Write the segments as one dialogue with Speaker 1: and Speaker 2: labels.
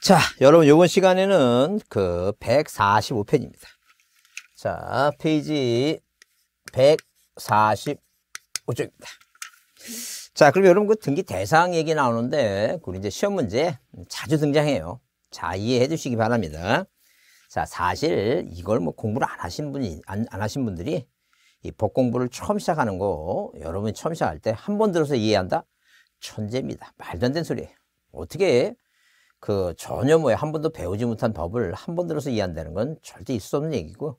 Speaker 1: 자, 여러분 요번 시간에는 그1 4 5편입니다 자, 페이지 145쪽입니다. 자, 그럼 여러분 그 등기 대상 얘기 나오는데 우리 이제 시험 문제 자주 등장해요. 자, 이해해 주시기 바랍니다. 자, 사실 이걸 뭐 공부를 안 하신 분이 안, 안 하신 분들이 이복 공부를 처음 시작하는 거 여러분 이 처음 시작할 때 한 번 들어서 이해한다? 천재입니다. 말도 안 되는 소리예요. 어떻게 그 전혀 뭐한 번도 배우지 못한 법을 한 번 들어서 이해한다는 건 절대 있을 수 없는 얘기고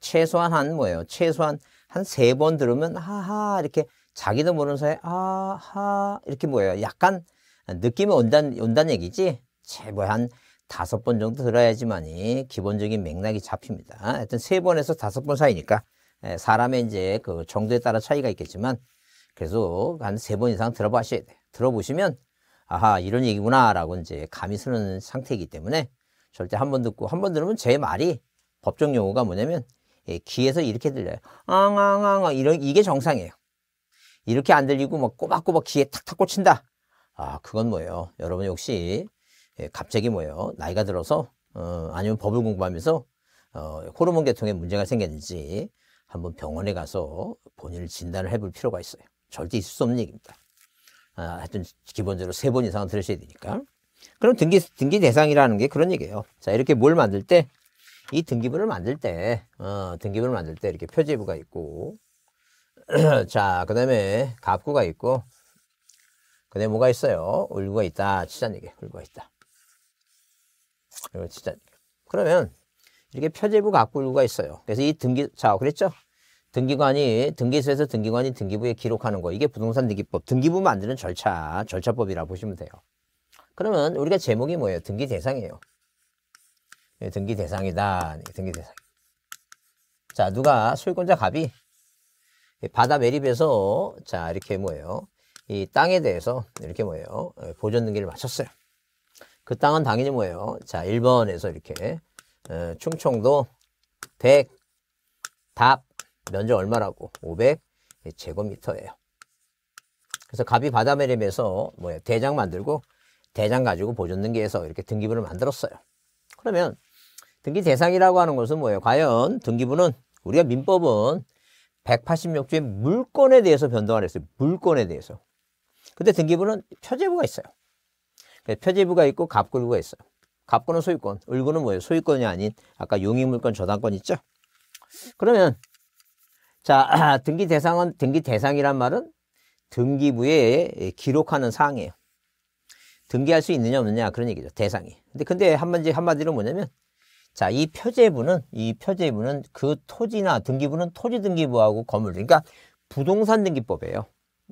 Speaker 1: 최소한 한 뭐예요 최소한 한 세 번 들으면 하하 이렇게 자기도 모르는 사이에 아하 이렇게 뭐예요 약간 느낌이 온단온단 얘기지 제소한 뭐 다섯 번 정도 들어야지만이 기본적인 맥락이 잡힙니다 하여튼 세 번에서 다섯 번 사이니까 예, 사람의 이제 그 정도에 따라 차이가 있겠지만 그래서 한 세 번 이상 들어보셔야 돼요 들어보시면 아하 이런 얘기구나라고 이제 감이 서는 상태이기 때문에 절대 한 번 듣고 한 번 들으면 제 말이 법정 용어가 뭐냐면 예, 귀에서 이렇게 들려요. 앙앙앙 아, 이런 이게 정상이에요. 이렇게 안 들리고 막 꼬박꼬박 귀에 탁탁 꽂힌다. 아 그건 뭐예요? 여러분 역시 예, 갑자기 뭐예요? 나이가 들어서 어, 아니면 법을 공부하면서 어, 호르몬 계통에 문제가 생겼는지 한번 병원에 가서 본인을 진단을 해볼 필요가 있어요. 절대 있을 수 없는 얘기입니다. 아, 하여튼 기본적으로 세 번이상 들으셔야 되니까. 그럼 등기, 등기 대상이라는 게 그런 얘기예요. 자, 이렇게 뭘 만들 때, 이 등기부를 만들 때, 어, 등기부를 만들 때 이렇게 표제부가 있고, 자, 그 다음에 갑구가 있고, 그 다음에 뭐가 있어요? 울구가 있다. 치자는 얘기. 울구가 있다. 그리고 치자 그러면, 이렇게 표제부 갑구 울구가 있어요. 그래서 이 등기, 자, 그랬죠? 등기관이 등기소에서 등기관이 등기부에 기록하는 거 이게 부동산 등기법 등기부 만드는 절차 절차법이라 보시면 돼요 그러면 우리가 제목이 뭐예요 등기 대상이에요 예, 등기 대상이다 등기 대상 자 누가 소유권자 갑이 예, 바다 매립에서 자 이렇게 뭐예요 이 땅에 대해서 이렇게 뭐예요 예, 보존 등기를 마쳤어요 그 땅은 당연히 뭐예요 자 1번에서 이렇게 어, 충청도 댁답 면적 얼마라고? 500제곱미터예요. 그래서 갑이 바다매림에서 뭐야 대장 만들고 대장 가지고 보존등기해서 이렇게 등기부를 만들었어요. 그러면 등기 대상이라고 하는 것은 뭐예요? 과연 등기부는 우리가 민법은 186조의 물권에 대해서 변동을 했어요. 물권에 대해서. 근데 등기부는 표제부가 있어요. 그러니까 표제부가 있고 갑골부가 있어요. 갑골은 소유권, 을구는 뭐예요? 소유권이 아닌 아까 용익물권 저당권 있죠? 그러면 자, 등기 대상은 등기 대상이란 말은 등기부에 기록하는 사항이에요. 등기할 수 있느냐 없느냐 그런 얘기죠. 대상이. 근데 근데 한마디 한마디로 뭐냐면 자, 이 표제부는 이 표제부는 그 토지나 등기부는 토지 등기부하고 건물 그러니까 부동산 등기법이에요.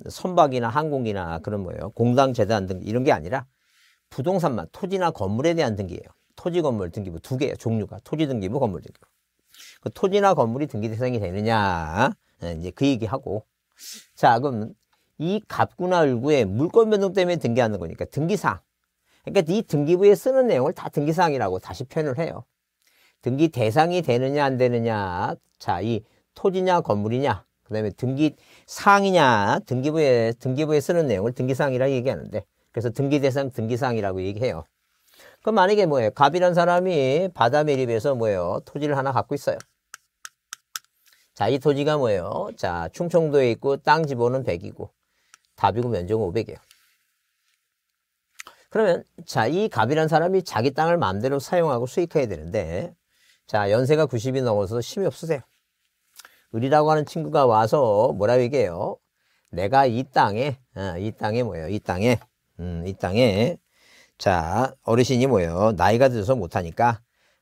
Speaker 1: 선박이나 항공기나 그런 뭐예요. 공당 재단 등 이런 게 아니라 부동산만 토지나 건물에 대한 등기예요. 토지 건물 등기부 두 개예요. 종류가 토지 등기부 건물 등기부. 그 토지나 건물이 등기 대상이 되느냐 예, 이제 그 얘기하고 자 그럼 이 갑구나 을구에 물권 변동 때문에 등기하는 거니까 등기사항 그러니까 이 등기부에 쓰는 내용을 다 등기사항이라고 다시 표현을 해요 등기 대상이 되느냐 안 되느냐 자 이 토지냐 건물이냐 그 다음에 등기사항이냐 등기부에 등기부에 쓰는 내용을 등기사항이라 고 얘기하는데 그래서 등기 대상 등기사항이라고 얘기해요 그럼 만약에 뭐예요 갑이란 사람이 바다 매립에서 뭐예요 토지를 하나 갖고 있어요 자, 이 토지가 뭐예요? 자, 충청도에 있고 땅 지번은 100이고 답이고 면적 500이에요. 그러면 자, 이 갑이란 사람이 자기 땅을 마음대로 사용하고 수익해야 되는데 자, 연세가 90이 넘어서 힘이 없으세요. 을이라고 하는 친구가 와서 뭐라 얘기해요? 내가 이 땅에, 어, 이 땅에 뭐예요? 이 땅에, 음, 이 땅에 자, 어르신이 뭐예요? 나이가 들어서 못하니까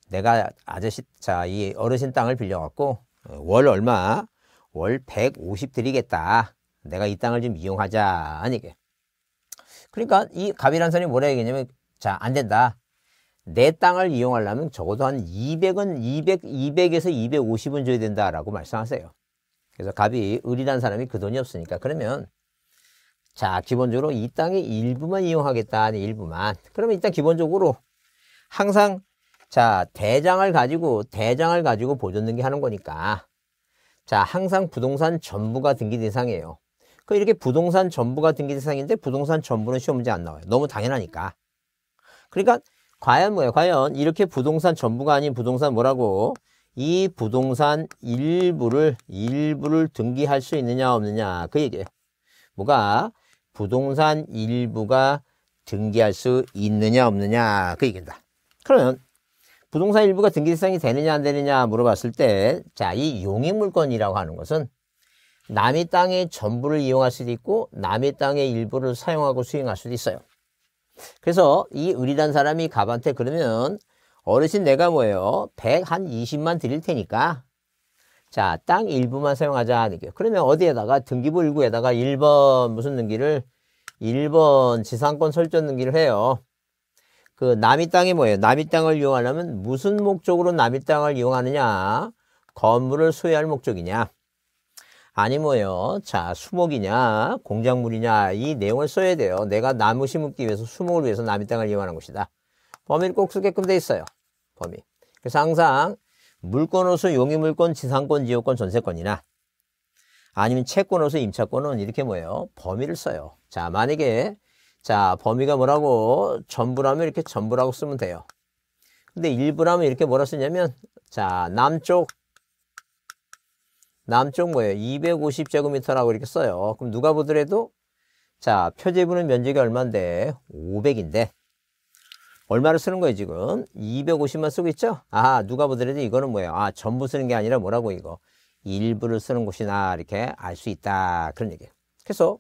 Speaker 1: 내가 아저씨, 자, 이 어르신 땅을 빌려갖고 어, 월 얼마? 월 150 드리겠다. 내가 이 땅을 좀 이용하자. 아니, 그러니까 이 갑이라는 사람이 뭐라 얘기냐면, 자, 안 된다. 내 땅을 이용하려면 적어도 한 200은, 200, 200에서 250은 줘야 된다라고 말씀하세요. 그래서 갑이, 을이라 사람이 그 돈이 없으니까. 그러면, 자, 기본적으로 이 땅의 일부만 이용하겠다. 아니, 일부만. 그러면 일단 기본적으로 항상 자, 대장을 가지고 대장을 가지고 보존 등기하는 거니까 자, 항상 부동산 전부가 등기 대상이에요. 그 이렇게 부동산 전부가 등기 대상인데 부동산 전부는 시험 문제 안 나와요. 너무 당연하니까. 그러니까 과연 뭐예요? 과연 이렇게 부동산 전부가 아닌 부동산 뭐라고 이 부동산 일부를 일부를 등기할 수 있느냐 없느냐 그 얘기예요. 뭐가 부동산 일부가 등기할 수 있느냐 없느냐 그 얘기입니다. 그러면 부동산 일부가 등기대상이 되느냐 안 되느냐 물어봤을 때자 이 용익물권이라고 하는 것은 남의 땅의 전부를 이용할 수도 있고 남의 땅의 일부를 사용하고 수행할 수도 있어요. 그래서 이 의리단 사람이 갑한테 그러면 어르신 내가 뭐예요? 100 한 20만 드릴 테니까 자, 땅 일부만 사용하자 하는 게. 그러면 어디에다가 등기부 일구에다가 1번 무슨 등기를 1번 지상권 설정 등기를 해요. 그 남이 땅이 뭐예요? 남이 땅을 이용하려면 무슨 목적으로 남이 땅을 이용하느냐? 건물을 소유할 목적이냐? 아니 뭐예요? 자, 수목이냐, 공작물이냐 이 내용을 써야 돼요. 내가 나무 심기 위해서 수목을 위해서 남이 땅을 이용하는 것이다. 범위를 꼭 쓰게끔 돼 있어요. 범위. 그래서 항상 물권으로서 용의물권, 지상권, 지역권, 전세권이나 아니면 채권으로서 임차권은 이렇게 뭐예요? 범위를 써요. 자, 만약에 자, 범위가 뭐라고? 전부라면 이렇게 전부라고 쓰면 돼요. 근데 일부라면 이렇게 뭐라 쓰냐면, 자, 남쪽, 남쪽 뭐예요? 250제곱미터라고 이렇게 써요. 그럼 누가 보더라도, 자, 표제부는 면적이 얼만데? 500인데. 얼마를 쓰는 거예요, 지금? 250만 쓰고 있죠? 아, 누가 보더라도 이거는 뭐예요? 아, 전부 쓰는 게 아니라 뭐라고 이거? 일부를 쓰는 곳이나 이렇게 알 수 있다. 그런 얘기예요. 그래서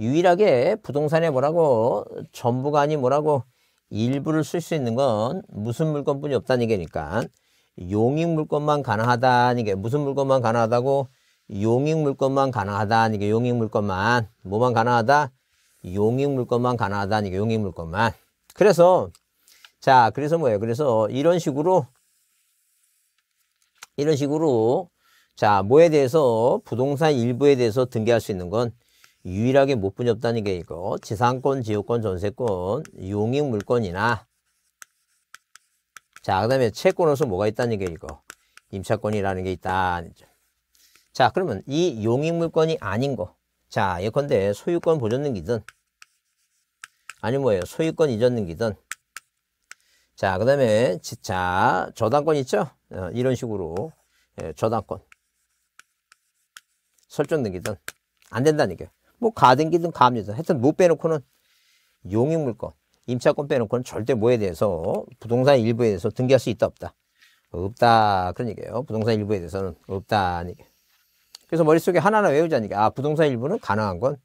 Speaker 1: 유일하게 부동산에 뭐라고 전부가 아니 뭐라고 일부를 쓸 수 있는 건 무슨 물건뿐이 없다는 얘기니까 용익 물건만 가능하다는 게 무슨 물건만 가능하다고 용익 물건만 가능하다는 게 용익 물건만 뭐만 가능하다 용익 물건만 가능하다는 게 용익 물건만 그래서 자 그래서 뭐예요 그래서 이런 식으로 이런 식으로 자 뭐에 대해서 부동산 일부에 대해서 등기할 수 있는 건 유일하게 못 분협다는 게 이거 지상권, 지역권, 전세권, 용익 물권이나 자, 그 다음에 채권으로서 뭐가 있다는 게 이거 임차권이라는 게 있다. 자, 그러면 이 용익 물권이 아닌 거 자, 예컨대 소유권 보존등기든 아니 뭐예요. 소유권 이전등기든 자, 그 다음에 자, 저당권 있죠? 어, 이런 식으로 예, 저당권 설정등기든 안 된다는 게뭐 가등기든 가압류든 하여튼 못 뭐 빼놓고는 용익물권, 임차권 빼놓고는 절대 뭐에 대해서 부동산 일부에 대해서 등기할 수 있다 없다. 없다 그런 얘기예요. 부동산 일부에 대해서는 없다는 얘기. 그래서 머릿속에 하나하나 외우자는 게 아, 부동산 일부는 가능한 건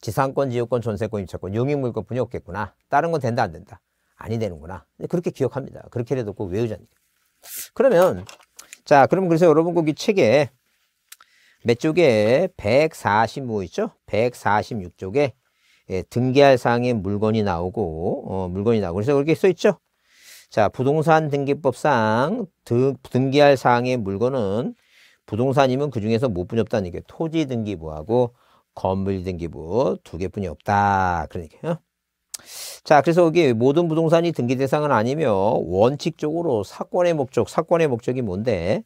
Speaker 1: 지상권, 지역권, 전세권, 임차권, 용익물권뿐이 없겠구나. 다른 건 된다 안 된다. 아니 되는구나. 그렇게 기억합니다. 그렇게라도 꼭 외우자는 게. 그러면 자, 그럼 그래서 여러분 거기 책에 몇 쪽에 145 있죠? 146쪽에 예, 등기할 사항의 물건이 나오고 어, 물건이 나오고 그래서 그렇게 써 있죠. 자, 부동산 등기법상 등, 등기할 사항의 물건은 부동산이면 그 중에서 못 분이 없다는 얘기예요. 토지 등기부하고 건물 등기부 두 개뿐이 없다. 그러니까요. 자, 그래서 여기 모든 부동산이 등기 대상은 아니며 원칙적으로 사건의 목적, 사건의 목적이 뭔데?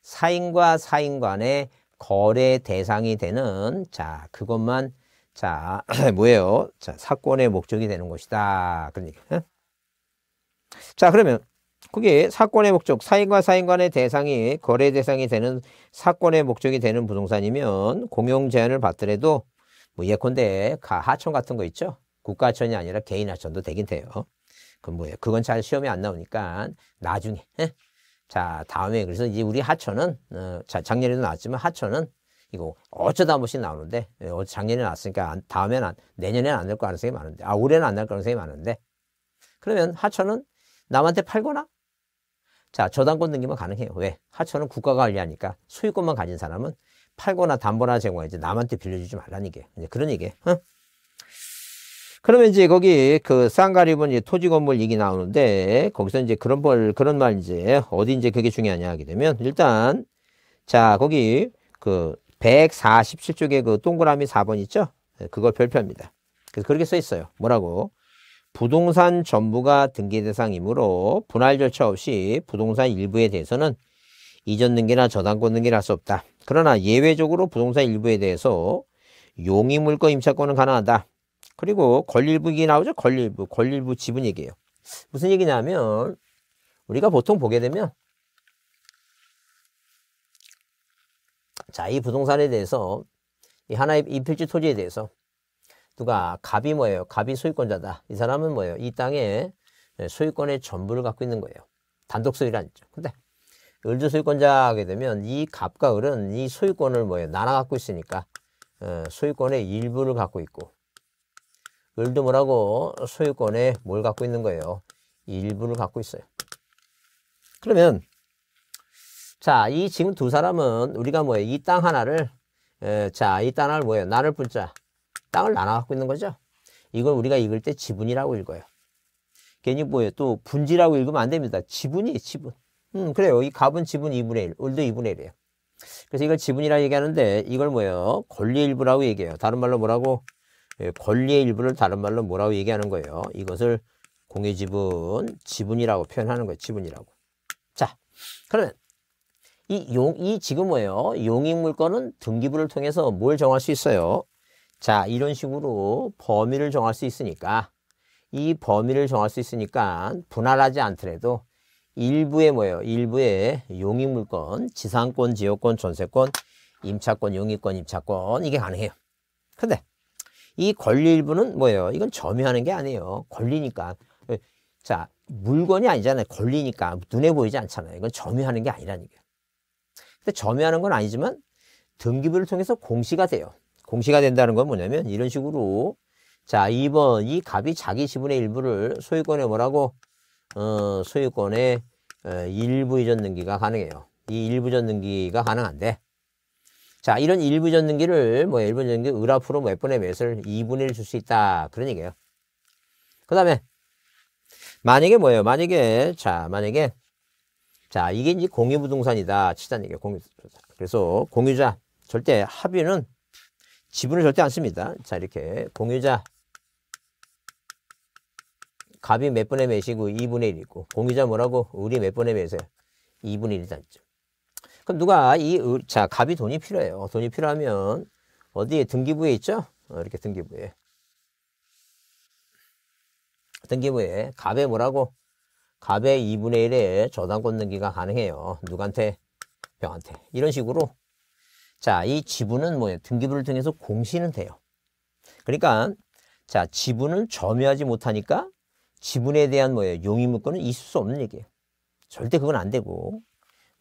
Speaker 1: 사인과 사인 간의 거래 대상이 되는 자 그것만 자 뭐예요? 자 사건의 목적이 되는 것이다 그런 얘기. 응? 예? 자 그러면 그게 사건의 목적 사인과 사인 간의 대상이 거래 대상이 되는 사건의 목적이 되는 부동산이면 공용 제한을 받더라도 뭐 예컨대 가 하천 같은 거 있죠? 국가하천이 아니라 개인하천도 되긴 돼요. 그건 뭐예요? 그건 잘 시험에 안 나오니까 나중에. 에? 예? 자, 다음에 그래서 이제 우리 하천은 어, 자, 작년에도 나왔지만 하천은 이거 어쩌다 한 번씩 나오는데 어, 작년에 나왔으니까 안, 다음엔 안, 내년에는 안 될 가능성이 많은데 아 올해는 안 될 가능성이 많은데 그러면 하천은 남한테 팔거나 자 저당권 등기만 가능해요. 왜? 하천은 국가가 관리하니까 소유권만 가진 사람은 팔거나 담보나 제공하지 남한테 빌려주지 말라는 게 그런 얘기예요. 어? 그러면 이제 거기 그 쌍가립은 이제 토지 건물 얘기 나오는데 거기서 이제 그런 걸 그런 말 이제 어디 이제 그게 중요하냐 하게 되면 일단 자 거기 그 147쪽에 그 동그라미 4번 있죠? 네, 그걸 별표합니다. 그래서 그렇게 써 있어요. 뭐라고? 부동산 전부가 등기 대상이므로 분할 절차 없이 부동산 일부에 대해서는 이전 등기나 저당권 등기를 할 수 없다. 그러나 예외적으로 부동산 일부에 대해서 용의물권 임차권은 가능하다. 그리고 권리부 얘기 나오죠? 권리부, 권리부 지분 얘기예요. 무슨 얘기냐면 우리가 보통 보게 되면 자, 이 부동산에 대해서 이 하나의 이 필지 토지에 대해서 누가 갑이 뭐예요? 갑이 소유권자다. 이 사람은 뭐예요? 이 땅에 소유권의 전부를 갖고 있는 거예요. 단독 소유를 아죠 근데 을주 소유권자하게 되면 이 갑과 을은 이 소유권을 뭐예요? 나눠 갖고 있으니까 어, 소유권의 일부를 갖고 있고 을도 뭐라고 소유권에 뭘 갖고 있는 거예요? 일부를 갖고 있어요. 그러면 자, 이 지금 두 사람은 우리가 뭐예요? 이 땅 하나를 자, 이 땅 하나를 뭐예요? 나를 분자. 땅을 나눠 갖고 있는 거죠. 이걸 우리가 읽을 때 지분이라고 읽어요. 괜히 뭐예요? 또 분지라고 읽으면 안 됩니다. 지분이 지분. 음, 그래요. 이 갑은 지분 2분의 1, 을도 2분의 1이에요. 그래서 이걸 지분이라고 얘기하는데 이걸 뭐예요? 권리 일부라고 얘기해요. 다른 말로 뭐라고? 예, 권리의 일부를 다른 말로 뭐라고 얘기하는 거예요? 이것을 공유지분, 지분이라고 표현하는 거예요. 지분이라고. 자, 그러면 이 용, 이 지금 뭐예요? 용익물건은 등기부를 통해서 뭘 정할 수 있어요? 자, 이런 식으로 범위를 정할 수 있으니까 이 범위를 정할 수 있으니까 분할하지 않더라도 일부의 뭐예요? 일부의 용익물권, 지상권, 지역권, 전세권, 임차권, 용익권, 임차권 이게 가능해요. 근데 이 권리 일부는 뭐예요? 이건 점유하는 게 아니에요. 권리니까. 자, 물건이 아니잖아요. 권리니까. 눈에 보이지 않잖아요. 이건 점유하는 게 아니라는 거예요. 근데 점유하는 건 아니지만 등기부를 통해서 공시가 돼요. 공시가 된다는 건 뭐냐면 이런 식으로 자, 2번 이 갑이 자기 지분의 일부를 소유권에 뭐라고 어, 소유권의 어, 일부 이전 등기가 가능해요. 이 일부 전 등기가 가능한데 자, 이런 일부 전등기를 뭐 일부 전등기 을앞으로몇번의 뭐 몇을 2분의 1 줄 수 있다. 그런 얘기예요. 그 다음에 만약에 뭐예요? 만약에 자, 만약에 자, 이게 이제 공유부동산이다. 치단 얘기예요. 공유부동산. 그래서 공유자 절대 합의는 지분을 절대 안 씁니다. 자, 이렇게 공유자 갑이몇번의 몇이고 2분의 1이고 공유자 뭐라고? 우리 몇번의 몇에 요 2분의 1이다. 그럼 누가 이, 자, 갑이 돈이 필요해요. 돈이 필요하면 어디에 등기부에 있죠? 어, 이렇게 등기부에. 등기부에 갑에 뭐라고? 갑의 2분의 1에 저당권 등기가 가능해요. 누구한테? 병한테. 이런 식으로. 자, 이 지분은 뭐예요? 등기부를 통해서 공시는 돼요. 그러니까, 자, 지분을 점유하지 못하니까 지분에 대한 뭐예요? 용의물건은 있을 수 없는 얘기예요. 절대 그건 안 되고.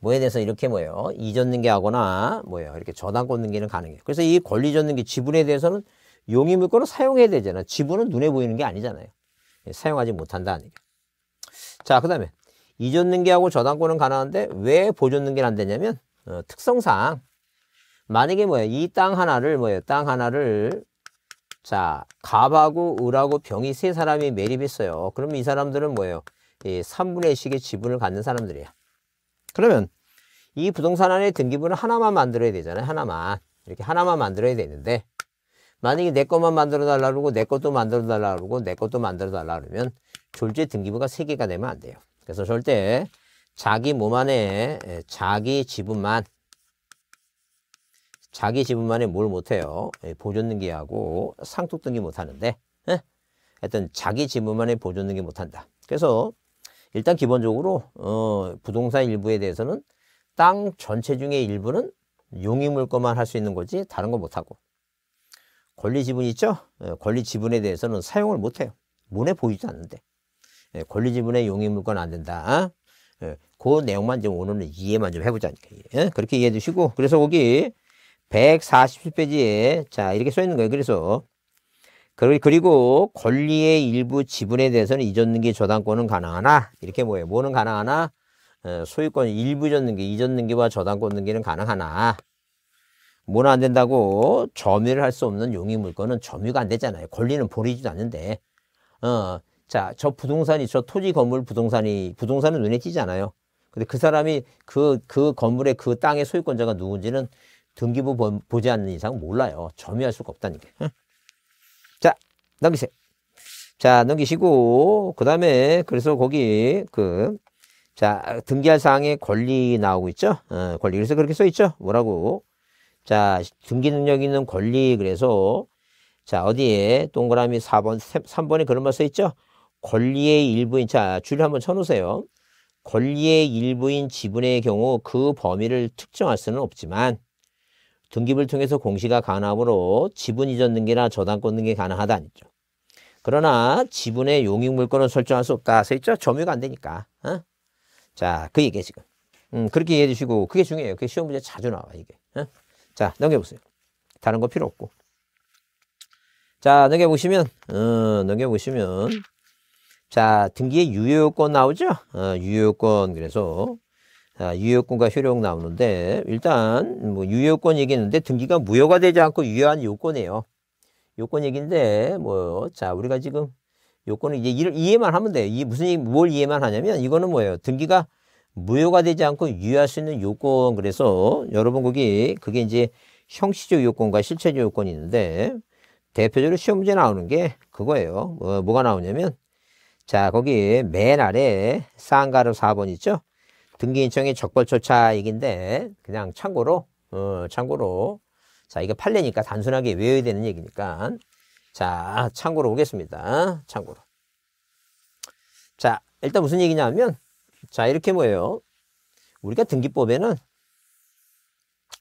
Speaker 1: 뭐에 대해서 이렇게 뭐예요? 이전 능기하거나 뭐예요? 이렇게 저당권 능기는 가능해요. 그래서 이 권리전 능기 지분에 대해서는 용의 물건을 사용해야 되잖아요. 지분은 눈에 보이는 게 아니잖아요. 예, 사용하지 못한다 아니에요. 자, 그다음에 이전 능기하고 저당권은 가능한데 왜 보존 능기는 안 되냐면 어, 특성상 만약에 뭐예요? 이 땅 하나를 뭐예요? 땅 하나를 자, 갑하고 을하고 병이 세 사람이 매립했어요. 그러이 사람들은 뭐예요? 이 3분의 1의 지분을 갖는 사람들이야. 그러면 이 부동산 안에 등기부는 하나만 만들어야 되잖아요. 하나만. 이렇게 하나만 만들어야 되는데 만약에 내 것만 만들어 달라 그러고 내 것도 만들어 달라 그러고 내 것도 만들어 달라 그러면 졸제 등기부가 세개가 되면 안 돼요. 그래서 절대 자기 몸 안에 예, 자기 지분만 자기 지분만에 뭘 못해요. 예, 보존등기하고 상속등기 못하는데 예? 하여튼 자기 지분만에 보존등기 못한다. 그래서 일단 기본적으로 어, 부동산 일부에 대해서는 땅 전체 중에 일부는 용의물 것만 할 수 있는 거지 다른 거 못하고 권리 지분 있죠? 예, 권리 지분에 대해서는 사용을 못해요. 눈에 보이지 않는데 예, 권리 지분에 용의물 건 안 된다. 예, 그 내용만 좀 오늘은 이해만 좀 해보자니까 예, 그렇게 이해해 주시고 그래서 거기 1 4 0페이지에자 이렇게 써 있는 거예요. 그래서 그리고 권리의 일부 지분에 대해서는 이전등기 저당권은 가능하나 이렇게 뭐예요? 뭐는 가능하나? 어, 소유권 일부 전등기, 이전등기와 저당권 등기는 가능하나 뭐는 안 된다고 점유를 할 수 없는 용의물건은 점유가 안 되잖아요. 권리는 버리지도 않는데 어, 자, 저 부동산이, 저 토지 건물 부동산이, 부동산은 눈에 띄잖아요. 근데 그 사람이 그, 그 건물의 그 땅의 소유권자가 누군지는 등기부 보, 보지 않는 이상 몰라요. 점유할 수가 없다니까. 응? 넘기세요. 자, 넘기시고, 그 다음에, 그래서 거기, 그, 자, 등기할 사항에 권리 나오고 있죠? 어, 권리. 그래서 그렇게 써 있죠? 뭐라고? 자, 등기 능력 있는 권리. 그래서, 자, 어디에 동그라미 4번, 3번에 그런 말 써 있죠? 권리의 일부인, 자, 줄을 한번 쳐놓으세요. 권리의 일부인 지분의 경우 그 범위를 특정할 수는 없지만, 등기부를 통해서 공시가 가능하므로 지분 이전 등기나 저당권 등기 가능하다는 거죠. 그러나 지분의 용익 물건은 설정할 수 없다. 써 있죠? 점유가 안 되니까. 어? 자, 그 얘기야, 지금. 음, 그렇게 이해해 주시고, 그게 중요해요. 그게 시험 문제 자주 나와, 이게. 어? 자, 넘겨보세요. 다른 거 필요 없고. 자, 넘겨보시면, 어, 넘겨보시면, 자, 등기의 유효요건 나오죠? 어, 유효요건, 그래서, 자, 유효요건과 효력 나오는데, 일단, 뭐, 유효요건 얘기했는데, 등기가 무효가 되지 않고 유효한 요건이에요. 요건 얘기인데 뭐요? 자, 우리가 지금 요건는 이제 이를 이해만 하면 돼. 이 무슨 얘기, 뭘 이해만 하냐면 이거는 뭐예요? 등기가 무효가 되지 않고 유효할 수 있는 요건. 그래서 여러분 거기 그게 이제 형식적 요건과 실체적 요건이 있는데 대표적으로 시험 문제 나오는 게 그거예요. 어, 뭐가 나오냐면 자, 거기 맨 아래 쌍가로 4번 있죠? 등기 인청의 적벌 절차 얘기인데 그냥 참고로 어, 참고로 자, 이거 판례니까 단순하게 외워야 되는 얘기니까. 자, 참고로 보겠습니다. 참고로. 자, 일단 무슨 얘기냐 하면, 자, 이렇게 뭐예요? 우리가 등기법에는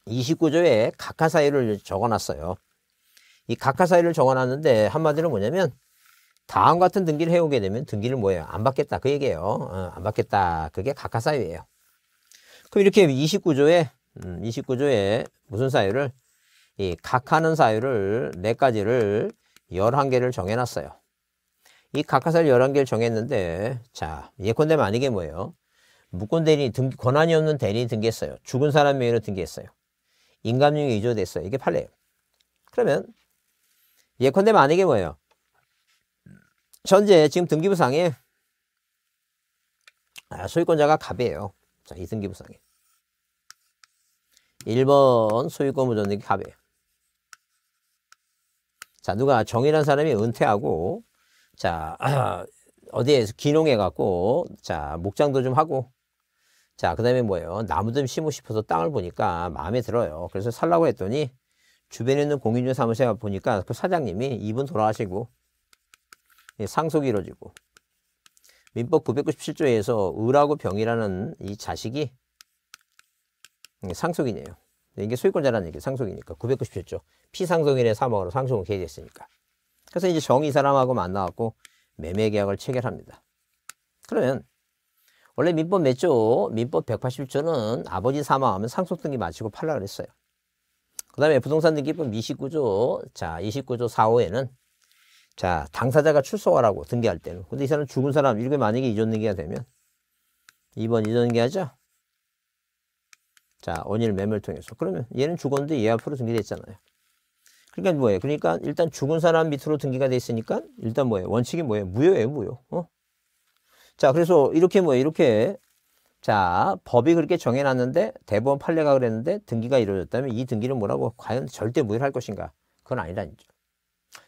Speaker 1: 29조에 각하사유를 적어놨어요. 이 각하사유를 적어놨는데 한마디로 뭐냐면 다음 같은 등기를 해오게 되면 등기를 뭐예요? 안 받겠다 그 얘기예요. 어, 안 받겠다 그게 각하사유예요. 그럼 이렇게 29조에 음, 29조에 무슨 사유를 이 각하는 사유를 네 가지를 열한 개를 정해놨어요. 이 각하사를 열한 개를 정했는데 자 예컨대 만약에 뭐예요? 무권 대리 등 권한이 없는 대리 등기했어요. 죽은 사람 명의로 등기했어요. 인감용이 위조됐어요. 이게 팔례예요 그러면 예컨대 만약에 뭐예요? 현재 지금 등기부상에 아, 소유권자가 갑이에요. 자, 이 등기부상에. 1번 소유권 무전등기 갑이에요. 자, 누가 정이라는 사람이 은퇴하고, 자, 어디에서 귀농해 갖고, 자, 목장도 좀 하고, 자, 그 다음에 뭐예요? 나무 좀 심고 싶어서 땅을 보니까 마음에 들어요. 그래서 살라고 했더니, 주변에 있는 공인주 사무소에 보니까 그 사장님이 이분 돌아가시고, 예, 상속이 이루어지고, 민법 997조에서 을하고 병이라는 이 자식이 예, 상속이네요. 네, 이게 소유권자라는 얘기, 상속이니까. 997조. 피상속인의 사망으로 상속은 개시했으니까. 그래서 이제 정이 사람하고 만나갖고 매매 계약을 체결합니다. 그러면 원래 민법 몇 조? 민법 180조는 아버지 사망하면 상속 등기 마치고 팔라 그랬어요. 그 다음에 부동산 등기법 29조, 자, 29조 4호에는 자, 당사자가 출소하라고 등기할 때는. 근데 이 사람 죽은 사람, 이렇게 만약에 이전 등기가 되면 2번 이전 등기하죠? 자, 원인을 매물 통해서. 그러면 얘는 죽었는데 얘 앞으로 등기돼 있잖아요. 그러니까 뭐예요? 그러니까 일단 죽은 사람 밑으로 등기가 돼 있으니까 일단 뭐예요? 원칙이 뭐예요? 무효예요, 무효. 어? 자, 그래서 이렇게 뭐예요? 이렇게 자, 법이 그렇게 정해놨는데 대법원 판례가 그랬는데 등기가 이루어졌다면 이 등기는 뭐라고 과연 절대 무효할 것인가? 그건 아니라는 거죠.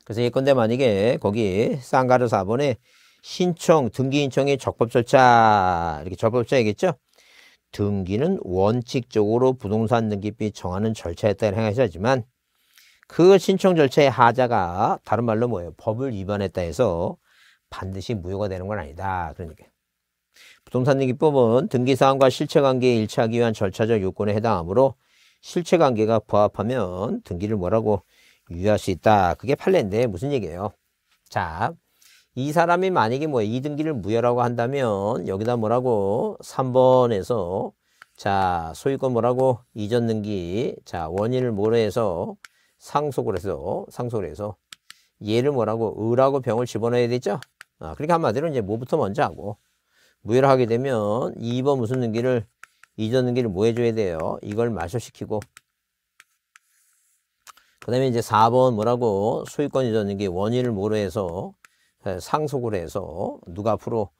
Speaker 1: 그래서 예컨대 만약에 거기 쌍가루 4번에 신청, 등기 인청의 적법 절차 이렇게 적법 절차 얘기했죠? 등기는 원칙적으로 부동산 등기비 정하는 절차에 따라 행하시지만 그 신청 절차의 하자가 다른 말로 뭐예요? 법을 위반했다 해서 반드시 무효가 되는 건 아니다. 그런 얘기예요. 부동산 등기법은 등기사항과 실체관계에 일치하기 위한 절차적 요건에 해당하므로 실체관계가 부합하면 등기를 뭐라고 유효할 수 있다. 그게 판례인데 무슨 얘기예요? 자, 이 사람이 만약에 뭐 2등기를 무효라고 한다면 여기다 뭐라고 3번에서 자 소유권 뭐라고 이전 등기 자 원인을 뭐로 해서 상속을 해서 상속을 해서 얘를 뭐라고 을하고 병을 집어넣어야 되죠 아, 그렇게 한마디로 이제 뭐부터 먼저 하고 무효를 하게 되면 2번 무슨 등기를 이전 등기를 뭐 해줘야 돼요 이걸 마셔시키고 그 다음에 이제 4번 뭐라고 소유권 이전 등기 원인을 뭐로 해서 예, 상속을 해서 누가 앞으로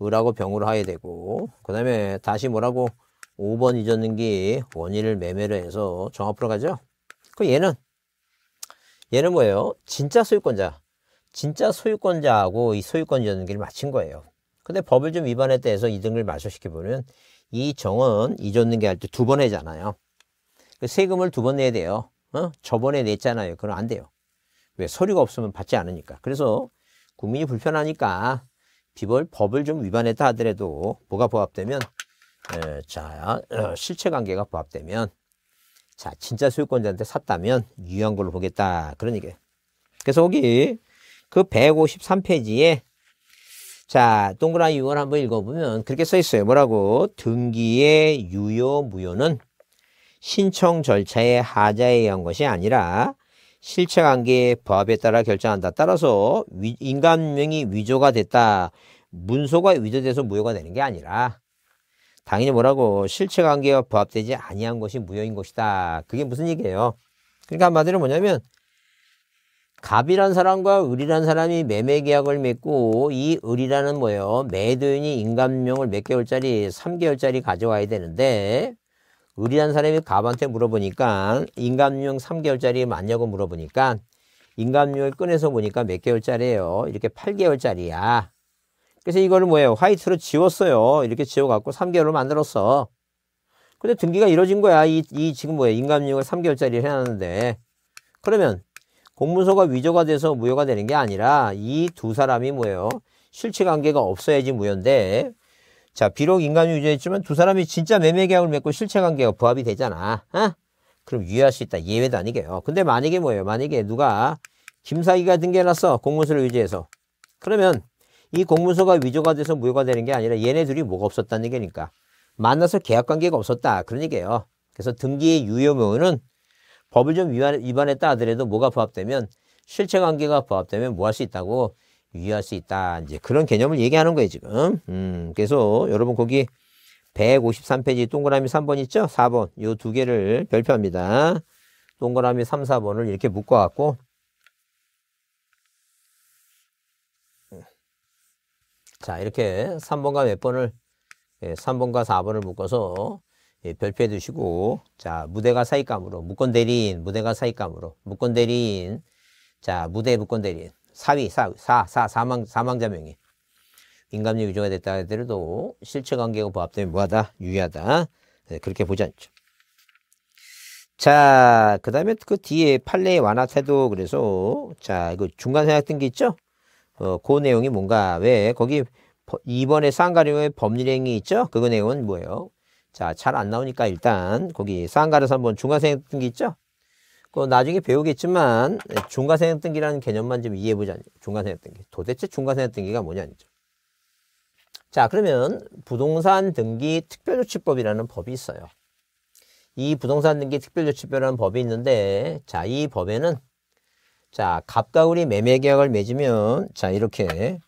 Speaker 1: 을하고 병으로 하게 되고 그 다음에 다시 뭐라고 5번 잊었는게 원인을 매매를 해서 종합으로 가죠. 그 얘는 얘는 뭐예요? 진짜 소유권자. 진짜 소유권자하고 이 소유권 이었는기를 마친 거예요. 근데 법을 좀 위반했다 해서 이등을 마셔시켜보면 이 정은 잊었는 게 할 때 두 번 해잖아요. 그 세금을 두 번 내야 돼요. 어? 저번에 냈잖아요. 그럼 안 돼요. 왜? 서류가 없으면 받지 않으니까. 그래서 국민이 불편하니까 비벌 법을 좀 위반했다 하더라도 뭐가 부합되면 에, 자 어, 실체관계가 부합되면 자 진짜 소유권자한테 샀다면 유효한 걸로 보겠다 그런 얘기예요. 그래서 거기 그 153페이지에 자동그란 유언 한번 읽어보면 그렇게 써 있어요. 뭐라고 등기의 유효 무효는 신청 절차에 하자에 의한 것이 아니라 실체 관계의 부합에 따라 결정한다. 따라서 위, 인간명이 위조가 됐다. 문서가 위조돼서 무효가 되는 게 아니라 당연히 뭐라고 실체 관계와 부합되지 아니한 것이 무효인 것이다. 그게 무슨 얘기예요? 그러니까 한마디로 뭐냐면 갑이란 사람과 을이란 사람이 매매 계약을 맺고 이 을이라는 뭐예요? 매도인이 인간명을 몇 개월짜리, 삼개월짜리 가져와야 되는데 의리한 사람이 갑한테 물어보니까 인감용 3개월짜리 맞냐고 물어보니까 인감을 꺼내서 보니까 몇 개월짜리예요. 이렇게 8개월짜리야. 그래서 이거를 뭐예요? 화이트로 지웠어요. 이렇게 지워갖고 3개월로 만들었어. 근데 등기가 이뤄진 거야. 이, 이 지금 뭐예요? 인감률을 3개월짜리 해놨는데. 그러면 공문서가 위조가 돼서 무효가 되는 게 아니라 이 두 사람이 뭐예요? 실체관계가 없어야지 무효인데 자, 비록 인간이 유죄했지만 두 사람이 진짜 매매 계약을 맺고 실체 관계가 부합이 되잖아. 어? 그럼 유예할 수 있다. 예외도 아니게요. 근데 만약에 뭐예요? 만약에 누가 김사기가 등기해놨어. 공문서를 유지해서. 그러면 이 공문서가 위조가 돼서 무효가 되는 게 아니라 얘네 둘이 뭐가 없었다는 얘기니까. 만나서 계약 관계가 없었다. 그런 얘기예요. 그래서 등기의 유효 명의는 법을 좀 위반했다 하더라도 뭐가 부합되면 실체 관계가 부합되면 뭐 할 수 있다고 유의할 수 있다. 이제 그런 개념을 얘기하는 거예요, 지금. 음, 그래서 여러분 거기 153페이지 동그라미 3번 있죠? 4번. 요 두 개를 별표합니다. 동그라미 3, 4번을 이렇게 묶어갖고 자, 이렇게 3번과 몇 번을 3번과 예, 4번을 묶어서 예, 별표해 두시고 자, 무대가 사익감으로 무건 대리인, 무대가 사익감으로 무건 대리인. 자, 무대 무건 대리인. 사위, 사, 사, 사 사망, 사망자 명의. 민감리 위조가 됐다 하더라도 실체 관계가 부합되면 뭐하다? 유의하다. 네, 그렇게 보지 않죠. 자, 그 다음에 그 뒤에 판례 의 완화 태도 그래서 자, 이거 중간 생각된 게 있죠? 어, 그 내용이 뭔가 왜 거기 이번에 쌍가령의 법률행위 있죠? 그거 내용은 뭐예요? 자, 잘 안 나오니까 일단 거기 쌍가에서 한번 중간 생각된 게 있죠? 그 나중에 배우겠지만 중간생활등기라는 개념만 좀 이해해보자. 중간생활등기. 도대체 중간생활등기가 뭐냐 이죠. 자 그러면 부동산 등기 특별조치법이라는 법이 있어요. 이 부동산 등기 특별조치법이라는 법이 있는데 자 이 법에는 자 갑과을이 매매계약을 맺으면 자 이렇게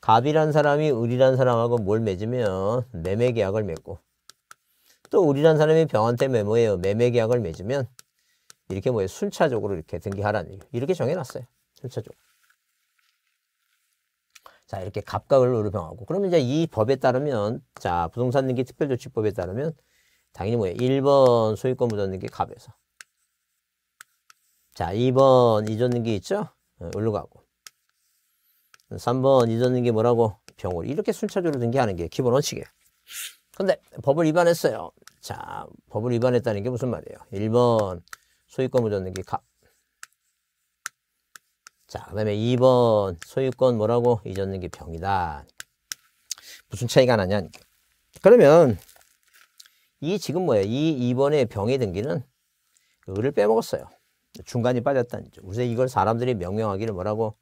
Speaker 1: 갑이란 사람이 을이란 사람하고 뭘 맺으면 매매계약을 맺고 또 을이란 사람이 병한테 매모해요 매매계약을 맺으면 이렇게 뭐예 순차적으로 이렇게 등기하라는 얘기. 예요 이렇게 정해놨어요. 순차적으로. 자, 이렇게 갑각을의료 병하고. 그러면 이제 이 법에 따르면, 자, 부동산 등기 특별조치법에 따르면, 당연히 뭐예요? 1번 소유권 보전 등기 갑에서. 자, 2번 이전 등기 있죠? 을로 어, 가고. 3번 이전 등기 뭐라고? 병으로. 이렇게 순차적으로 등기하는 게 기본 원칙이에요. 근데 법을 위반했어요. 자, 법을 위반했다는 게 무슨 말이에요? 1번 소유권 보존등기 값. 자, 그 다음에 2번 소유권 뭐라고? 이전등기 병이다. 무슨 차이가 나냐? 그러면 이 지금 뭐예요? 이 2번의 병의 등기는 을을 빼먹었어요. 중간이 빠졌다는 거죠. 우선 이걸 사람들이 명명하기를 뭐라고?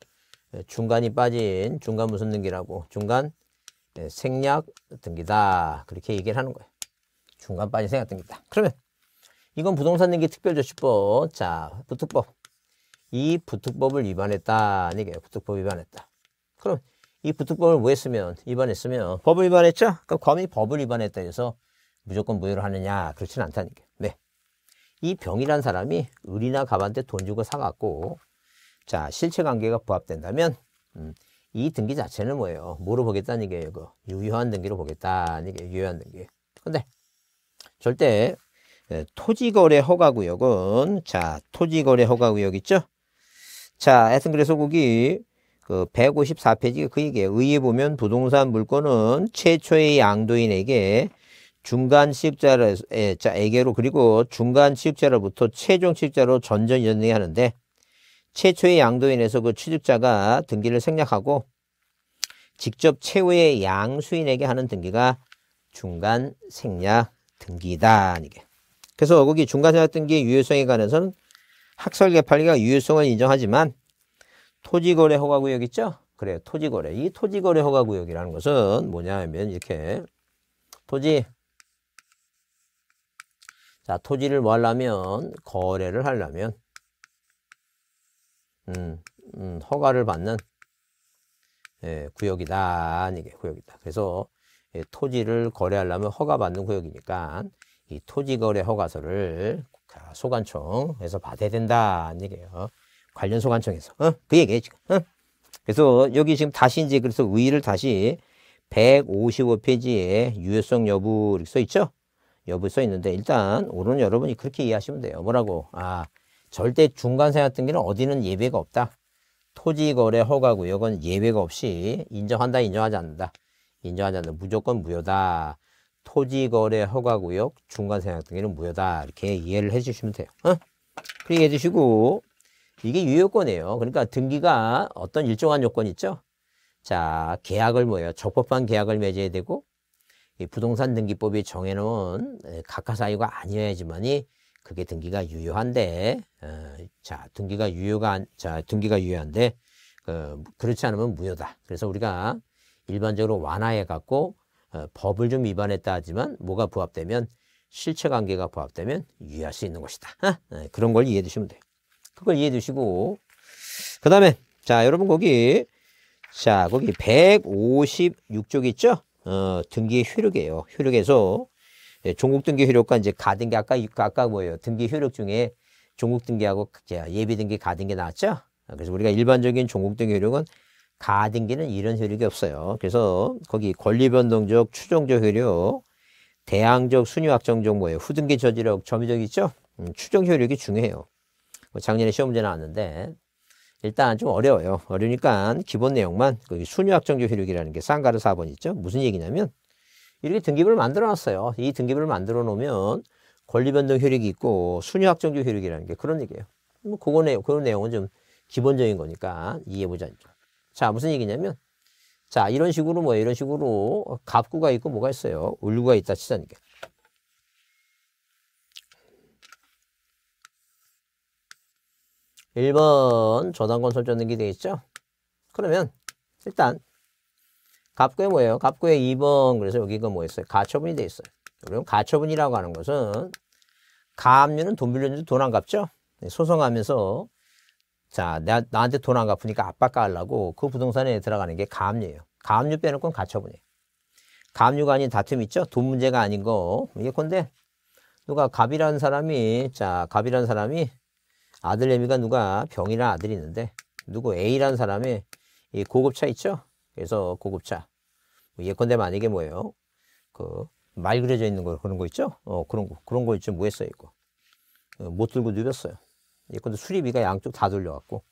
Speaker 1: 예, 중간이 빠진 중간 무슨 등기라고? 중간 예, 생략 등기다. 그렇게 얘기를 하는 거예요. 중간 빠진 생략 등기다. 그러면 이건 부동산 등기 특별조치법. 자, 부특법. 이 부특법을 위반했다. 아니게 부특법 위반했다. 그럼 이 부특법을 뭐 했으면 위반했으면 법을 위반했죠? 그럼 검이 법을 위반했다 해서 무조건 무효를 하느냐? 그렇진 않다니까. 네. 이 병이란 사람이 을이나 갑한테 돈 주고 사갖고 자, 실체 관계가 부합된다면 음, 이 등기 자체는 뭐예요? 뭐로 보겠다는 게, 기 이거. 유효한 등기로 보겠다는 얘기 유효한 등기. 근데 절대 예, 토지거래 허가구역은 자 토지거래 허가구역 있죠? 자 에슨글의 소국기그1 5 4페이지그얘기에요 의에 보면 부동산 물건은 최초의 양도인에게 중간 취입자에게로 예, 를 그리고 중간 취입자로부터 최종 취입자로 전전연등하는데 최초의 양도인에서 그 취득자가 등기를 생략하고 직접 최후의 양수인에게 하는 등기가 중간 생략 등기다. 이게. 그래서 거기 중간생활등게 유효성에 관해서는 학설 개팔기가 유효성을 인정하지만 토지거래 허가구역 있죠? 그래 요 토지거래. 이 토지거래 허가구역이라는 것은 뭐냐 하면 이렇게 토지 자 토지를 뭐 하려면 거래를 하려면 음, 음 허가를 받는 예, 구역이다 이게 구역이다. 그래서 예, 토지를 거래하려면 허가받는 구역이니까 이 토지거래 허가서를 소관청에서 받아야 된다는 얘기예요. 관련 소관청에서. 어? 그 얘기예요, 지금. 어? 그래서 여기 지금 다시 이제 그래서 의의를 다시 155페이지에 유효성 여부 이렇게 써 있죠? 여부 써 있는데 일단 오늘 여러분이 그렇게 이해하시면 돼요. 뭐라고? 아, 절대 중간세 같은 경는 어디는 예외가 없다. 토지거래 허가구역은 예외가 없이 인정한다, 인정하지 않는다. 인정하지 않는다. 무조건 무효다. 토지거래 허가구역 중간생각 등기는 무효다 이렇게 이해를 해주시면 돼요. 어? 그렇 해주시고 이게 유효권이에요. 그러니까 등기가 어떤 일정한 요건 있죠. 자 계약을 뭐예요? 적법한 계약을 맺어야 되고 이 부동산 등기법이 정해놓은 각하 사유가 아니어야지만이 그게 등기가 유효한데 어, 자 등기가 유효가 자 등기가 유효한데 어, 그렇지 않으면 무효다. 그래서 우리가 일반적으로 완화해 갖고 어, 법을 좀 위반했다 하지만 뭐가 부합되면 실체 관계가 부합되면 유의할 수 있는 것이다. 아, 네, 그런 걸 이해해 주시면 돼요. 그걸 이해해 주시고 그 다음에 자 여러분 거기 자 거기 156쪽 있죠? 어, 등기의 효력이에요. 효력에서 예, 종국 등기 효력과 이제 가등기 아까 아까 뭐예요? 등기 효력 중에 종국 등기하고 예비 등기 가등기 나왔죠? 그래서 우리가 일반적인 종국 등기 효력은 가등기는 이런 효력이 없어요. 그래서 거기 권리변동적, 추정적 효력, 대항적, 순위확정 정보에 후등기 저지력, 점유적 있죠? 음, 추정 효력이 중요해요. 뭐 작년에 시험 문제 나왔는데 일단 좀 어려워요. 어려우니까 기본 내용만 거기 순위확정적 효력이라는 게 쌍가르 4번 있죠? 무슨 얘기냐면 이렇게 등기부를 만들어 놨어요. 이 등기부를 만들어 놓으면 권리변동 효력이 있고 순위확정적 효력이라는 게 그런 얘기예요. 뭐 그거 내 그런 내용은 좀 기본적인 거니까 이해해보자. 자, 무슨 얘기냐면, 자, 이런 식으로 뭐, 이런 식으로 갑구가 있고 뭐가 있어요. 울구가 있다 치자니까. 1번 저당권 설정 등기 되어 있죠? 그러면 일단 갑구에 뭐예요? 갑구에 2번 그래서 여기가 뭐였어요? 가처분이 돼 있어요. 그럼 가처분이라고 하는 것은 가압류는 돈빌려는도돈안 갚죠? 네, 소송하면서 자, 나, 나한테 돈 안 갚으니까 아빠 깔라고 그 부동산에 들어가는 게 가압류예요. 가압류 빼놓고 가처분이에요. 가압류가 아닌 다툼 있죠? 돈 문제가 아닌 거. 이게 건데, 누가 갑이라는 사람이, 자, 갑이라는 사람이 아들 애미가 누가 병이라 아들이 있는데, 누구 A라는 사람이 이 고급차 있죠? 그래서 고급차. 예컨대 뭐 만약에 뭐예요? 그, 말 그려져 있는 거, 그런 거 있죠? 어, 그런 거, 그런 거 있죠? 뭐했어요, 이거? 못 들고 누렸어요. 예컨대 수리비가 양쪽 다 돌려갖고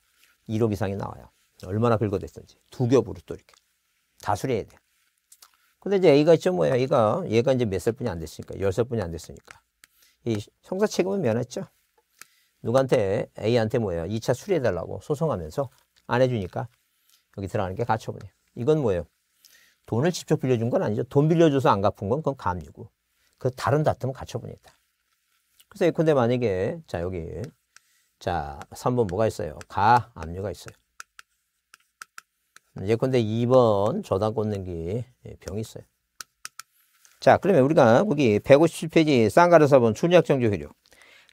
Speaker 1: 1억 이상이 나와요. 얼마나 긁어댔던지두 겹으로 또 이렇게. 다 수리해야 돼. 근데 이제 A가 있죠, 뭐야. A가, 얘가 이제 몇 살뿐이안 됐으니까. 열살뿐이안 됐으니까. 이 형사 책임은 면했죠. 누구한테, A한테 뭐야 2차 수리해달라고 소송하면서 안 해주니까 여기 들어가는 게 가처분이에요. 이건 뭐예요. 돈을 직접 빌려준 건 아니죠. 돈 빌려줘서 안 갚은 건 그건 감유고. 그 다른 다툼은 가처분이다. 그래서 예컨대 만약에, 자, 여기 자, 3번 뭐가 있어요? 가, 압류가 있어요. 예컨대 2번 저당 꽂는기 예, 병이 있어요. 자, 그러면 우리가 거기 157페이지 쌍가르사본 출약정조 효력.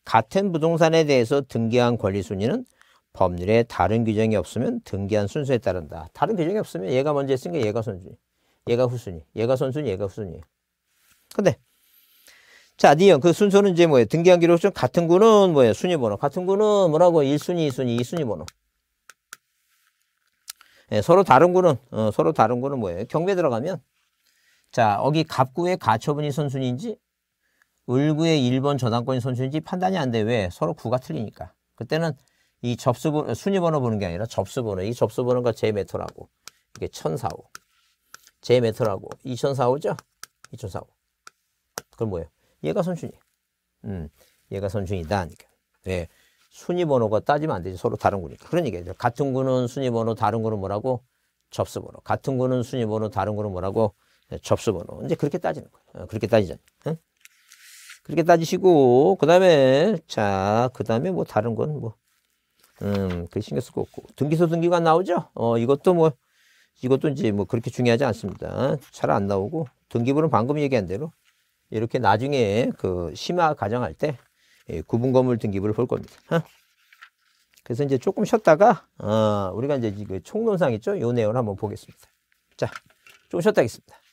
Speaker 1: 같은 부동산에 대해서 등기한 권리 순위는 법률에 다른 규정이 없으면 등기한 순서에 따른다. 다른 규정이 없으면 얘가 먼저 했으니까 얘가 선순위, 얘가 후순위, 얘가 선순위, 얘가 후순위. 근데 자, 니은 그 순서는 이제 뭐예요? 등기한 기록증 같은 구는 뭐예요? 순위 번호. 같은 구는 뭐라고? 1순위, 2순위, 2순위 번호. 예, 서로 다른 구는 어, 서로 다른 구는 뭐예요? 경매 들어가면 자, 여기 갑구의 가처분이 선순위인지 을구의 1번 저당권이 선순위인지 판단이 안 돼. 왜? 서로 구가 틀리니까. 그때는 이 접수 번호, 순위 번호 보는 게 아니라 접수 번호. 이 접수 번호가 제 메터라고. 이게 1 0 0 4호제 메터라고. 2 0 0 4호죠2 0 0 4호 그럼 뭐예요? 얘가 선순위. 음, 얘가 선순위다. 그러니까. 왜? 순위 번호가 따지면 안 되지. 서로 다른 거니까 그런 얘기죠. 같은 군은 순위 번호, 다른 군은 뭐라고? 접수 번호. 같은 군은 순위 번호, 다른 군은 뭐라고? 예, 접수 번호. 이제 그렇게 따지는 거예요. 어, 그렇게 따지자. 응? 그렇게 따지시고, 그 다음에, 자, 그 다음에 뭐 다른 건 뭐, 음, 그 신경 쓸거 없고. 등기소 등기관 나오죠? 어, 이것도 뭐, 이것도 이제 뭐 그렇게 중요하지 않습니다. 잘 안 나오고, 등기부는 방금 얘기한 대로 이렇게 나중에 그 심화 과정할 때 예, 구분건물 등기부를 볼 겁니다. 어? 그래서 이제 조금 쉬었다가 어, 우리가 이제 그 총론상 있죠? 요 내용을 한번 보겠습니다. 자, 좀 쉬었다 하겠습니다.